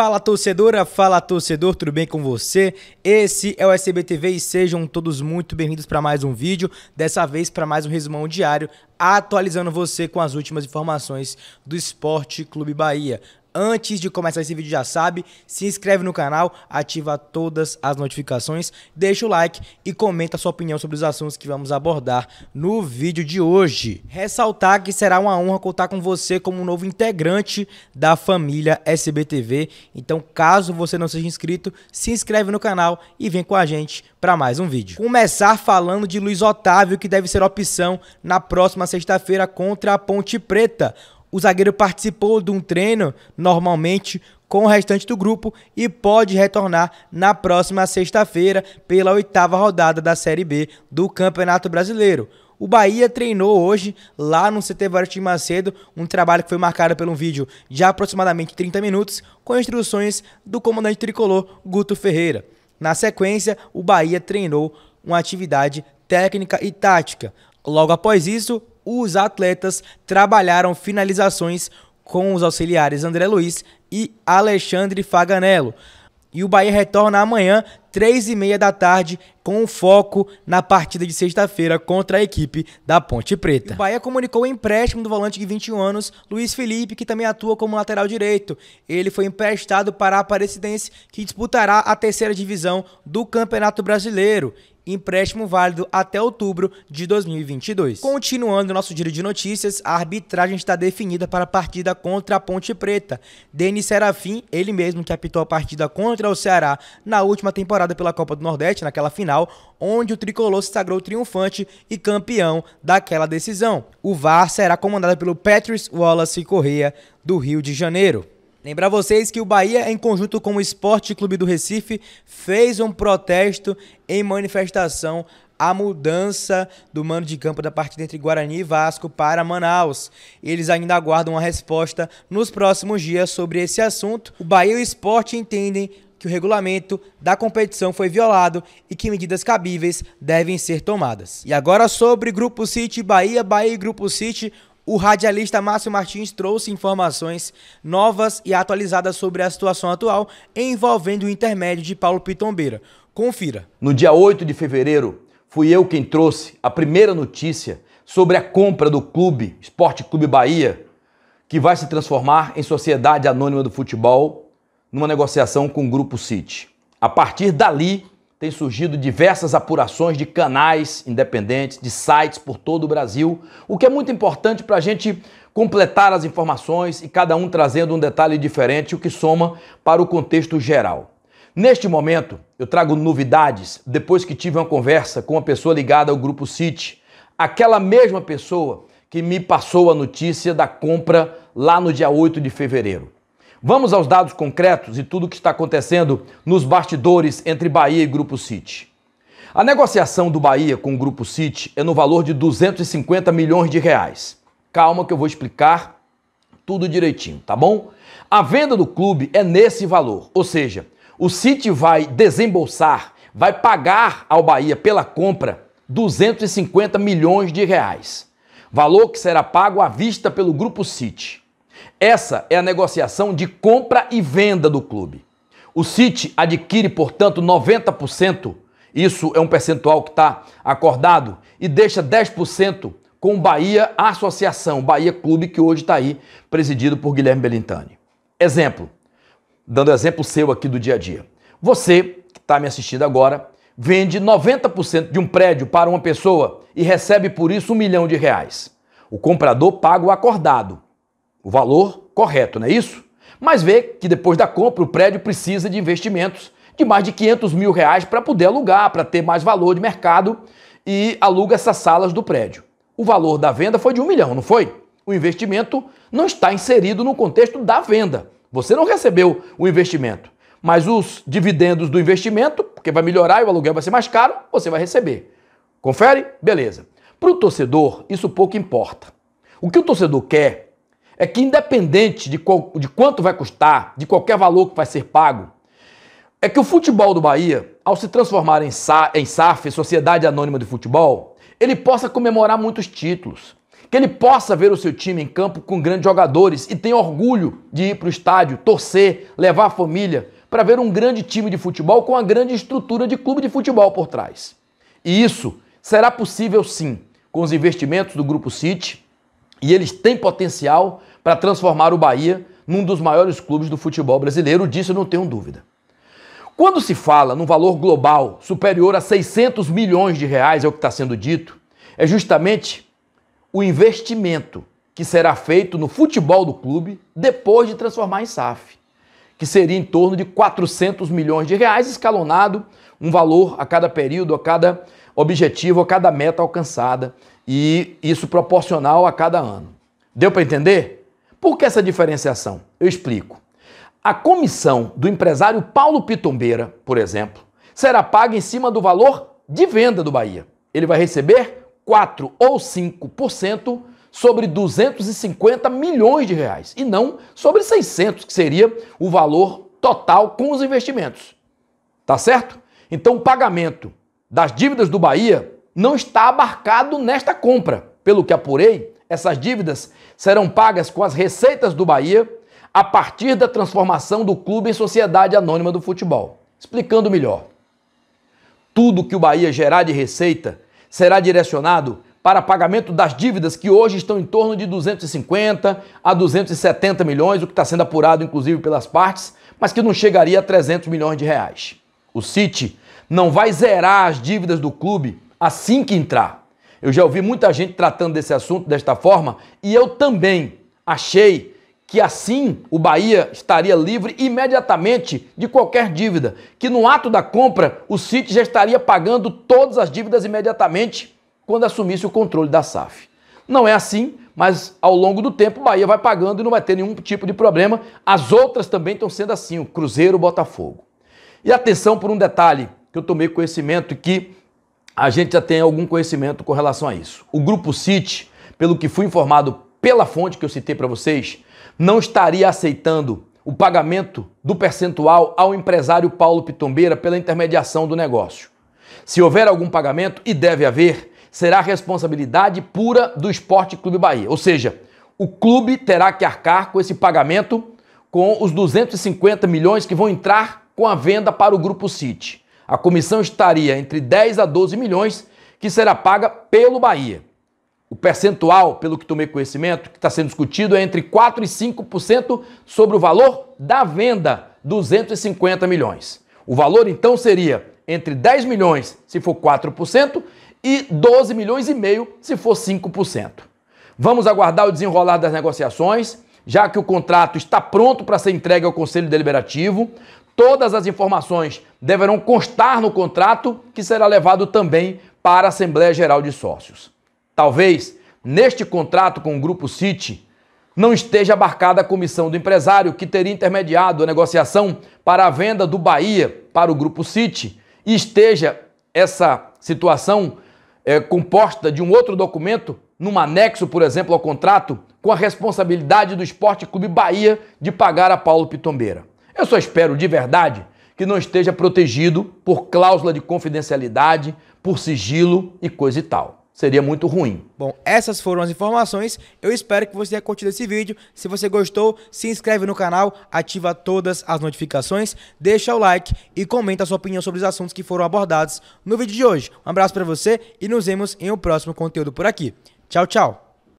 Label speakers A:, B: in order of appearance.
A: Fala torcedora, fala torcedor, tudo bem com você? Esse é o SBTV e sejam todos muito bem-vindos para mais um vídeo, dessa vez para mais um resumão diário, atualizando você com as últimas informações do Esporte Clube Bahia. Antes de começar esse vídeo, já sabe, se inscreve no canal, ativa todas as notificações, deixa o like e comenta a sua opinião sobre os assuntos que vamos abordar no vídeo de hoje. Ressaltar que será uma honra contar com você como um novo integrante da família SBTV. Então, caso você não seja inscrito, se inscreve no canal e vem com a gente para mais um vídeo. Começar falando de Luiz Otávio, que deve ser opção na próxima sexta-feira contra a Ponte Preta. O zagueiro participou de um treino normalmente com o restante do grupo e pode retornar na próxima sexta-feira pela oitava rodada da Série B do Campeonato Brasileiro. O Bahia treinou hoje lá no CT Valentim Macedo, um trabalho que foi marcado pelo um vídeo de aproximadamente 30 minutos, com instruções do comandante tricolor Guto Ferreira. Na sequência, o Bahia treinou uma atividade técnica e tática. Logo após isso, os atletas trabalharam finalizações com os auxiliares André Luiz e Alexandre Faganello. E o Bahia retorna amanhã, 3h30 da tarde, com foco na partida de sexta-feira contra a equipe da Ponte Preta. E o Bahia comunicou o empréstimo do volante de 21 anos, Luiz Felipe, que também atua como lateral direito. Ele foi emprestado para a Aparecidense, que disputará a terceira divisão do Campeonato Brasileiro empréstimo válido até outubro de 2022. Continuando nosso giro de notícias, a arbitragem está definida para a partida contra a Ponte Preta. Denis Serafim, ele mesmo que apitou a partida contra o Ceará na última temporada pela Copa do Nordeste, naquela final, onde o tricolor se sagrou triunfante e campeão daquela decisão. O VAR será comandado pelo Patrice Wallace Correa, do Rio de Janeiro. Lembrar vocês que o Bahia, em conjunto com o Esporte Clube do Recife, fez um protesto em manifestação à mudança do mano de campo da partida entre Guarani e Vasco para Manaus. Eles ainda aguardam uma resposta nos próximos dias sobre esse assunto. O Bahia e o Esporte entendem que o regulamento da competição foi violado e que medidas cabíveis devem ser tomadas. E agora sobre Grupo City Bahia, Bahia e Grupo City, o radialista Márcio Martins trouxe informações novas e atualizadas sobre a situação atual envolvendo o intermédio de Paulo Pitombeira. Confira. No dia 8 de
B: fevereiro, fui eu quem trouxe a primeira notícia sobre a compra do clube, Esporte Clube Bahia, que vai se transformar em Sociedade Anônima do Futebol, numa negociação com o Grupo City. A partir dali, tem surgido diversas apurações de canais independentes, de sites por todo o Brasil, o que é muito importante para a gente completar as informações e cada um trazendo um detalhe diferente, o que soma para o contexto geral. Neste momento, eu trago novidades depois que tive uma conversa com uma pessoa ligada ao Grupo City, aquela mesma pessoa que me passou a notícia da compra lá no dia 8 de fevereiro. Vamos aos dados concretos e tudo o que está acontecendo nos bastidores entre Bahia e Grupo City. A negociação do Bahia com o Grupo City é no valor de 250 milhões de reais. Calma que eu vou explicar tudo direitinho, tá bom? A venda do clube é nesse valor, ou seja, o City vai desembolsar, vai pagar ao Bahia pela compra 250 milhões de reais. Valor que será pago à vista pelo Grupo City. Essa é a negociação de compra e venda do clube. O City adquire, portanto, 90%, isso é um percentual que está acordado, e deixa 10% com o Bahia Associação, Bahia Clube, que hoje está aí presidido por Guilherme Belintani. Exemplo, dando exemplo seu aqui do dia a dia. Você, que está me assistindo agora, vende 90% de um prédio para uma pessoa e recebe por isso um milhão de reais. O comprador paga o acordado o valor correto, não é isso? Mas vê que depois da compra o prédio precisa de investimentos de mais de 500 mil reais para poder alugar, para ter mais valor de mercado e aluga essas salas do prédio. O valor da venda foi de um milhão, não foi? O investimento não está inserido no contexto da venda. Você não recebeu o investimento, mas os dividendos do investimento, porque vai melhorar e o aluguel vai ser mais caro, você vai receber. Confere? Beleza. Para o torcedor, isso pouco importa. O que o torcedor quer é que, independente de, qual, de quanto vai custar, de qualquer valor que vai ser pago, é que o futebol do Bahia, ao se transformar em, SA, em SAF, Sociedade Anônima de Futebol, ele possa comemorar muitos títulos. Que ele possa ver o seu time em campo com grandes jogadores e tenha orgulho de ir para o estádio, torcer, levar a família para ver um grande time de futebol com a grande estrutura de clube de futebol por trás. E isso será possível sim com os investimentos do Grupo City, e eles têm potencial para transformar o Bahia num dos maiores clubes do futebol brasileiro, disso eu não tenho dúvida. Quando se fala num valor global superior a 600 milhões de reais, é o que está sendo dito, é justamente o investimento que será feito no futebol do clube depois de transformar em SAF que seria em torno de 400 milhões de reais, escalonado, um valor a cada período, a cada objetivo, a cada meta alcançada, e isso proporcional a cada ano. Deu para entender? Por que essa diferenciação? Eu explico. A comissão do empresário Paulo Pitombeira, por exemplo, será paga em cima do valor de venda do Bahia. Ele vai receber 4 ou 5% sobre 250 milhões de reais e não sobre 600, que seria o valor total com os investimentos. Tá certo? Então o pagamento das dívidas do Bahia não está abarcado nesta compra. Pelo que apurei, essas dívidas serão pagas com as receitas do Bahia a partir da transformação do clube em sociedade anônima do futebol. Explicando melhor. Tudo que o Bahia gerar de receita será direcionado para pagamento das dívidas que hoje estão em torno de 250 a 270 milhões, o que está sendo apurado inclusive pelas partes, mas que não chegaria a 300 milhões de reais. O City não vai zerar as dívidas do clube assim que entrar. Eu já ouvi muita gente tratando desse assunto desta forma e eu também achei que assim o Bahia estaria livre imediatamente de qualquer dívida, que no ato da compra o City já estaria pagando todas as dívidas imediatamente quando assumisse o controle da SAF. Não é assim, mas ao longo do tempo o Bahia vai pagando e não vai ter nenhum tipo de problema. As outras também estão sendo assim, o Cruzeiro, o Botafogo. E atenção por um detalhe que eu tomei conhecimento e que a gente já tem algum conhecimento com relação a isso. O Grupo City, pelo que fui informado pela fonte que eu citei para vocês, não estaria aceitando o pagamento do percentual ao empresário Paulo Pitombeira pela intermediação do negócio. Se houver algum pagamento, e deve haver, será responsabilidade pura do Esporte Clube Bahia. Ou seja, o clube terá que arcar com esse pagamento com os 250 milhões que vão entrar com a venda para o Grupo City. A comissão estaria entre 10 a 12 milhões que será paga pelo Bahia. O percentual, pelo que tomei conhecimento, que está sendo discutido é entre 4% e 5% sobre o valor da venda, 250 milhões. O valor então seria entre 10 milhões, se for 4%, e 12 milhões e meio se for 5%. Vamos aguardar o desenrolar das negociações, já que o contrato está pronto para ser entregue ao Conselho Deliberativo. Todas as informações deverão constar no contrato, que será levado também para a Assembleia Geral de Sócios. Talvez neste contrato com o Grupo City não esteja abarcada a comissão do empresário que teria intermediado a negociação para a venda do Bahia para o Grupo City e esteja essa situação é, composta de um outro documento, num anexo, por exemplo, ao contrato, com a responsabilidade do Esporte Clube Bahia de pagar a Paulo Pitombeira. Eu só espero de verdade que não esteja protegido por cláusula de confidencialidade, por sigilo e coisa e tal seria muito ruim.
A: Bom, essas foram as informações. Eu espero que você tenha curtido esse vídeo. Se você gostou, se inscreve no canal, ativa todas as notificações, deixa o like e comenta a sua opinião sobre os assuntos que foram abordados no vídeo de hoje. Um abraço para você e nos vemos em um próximo conteúdo por aqui. Tchau, tchau.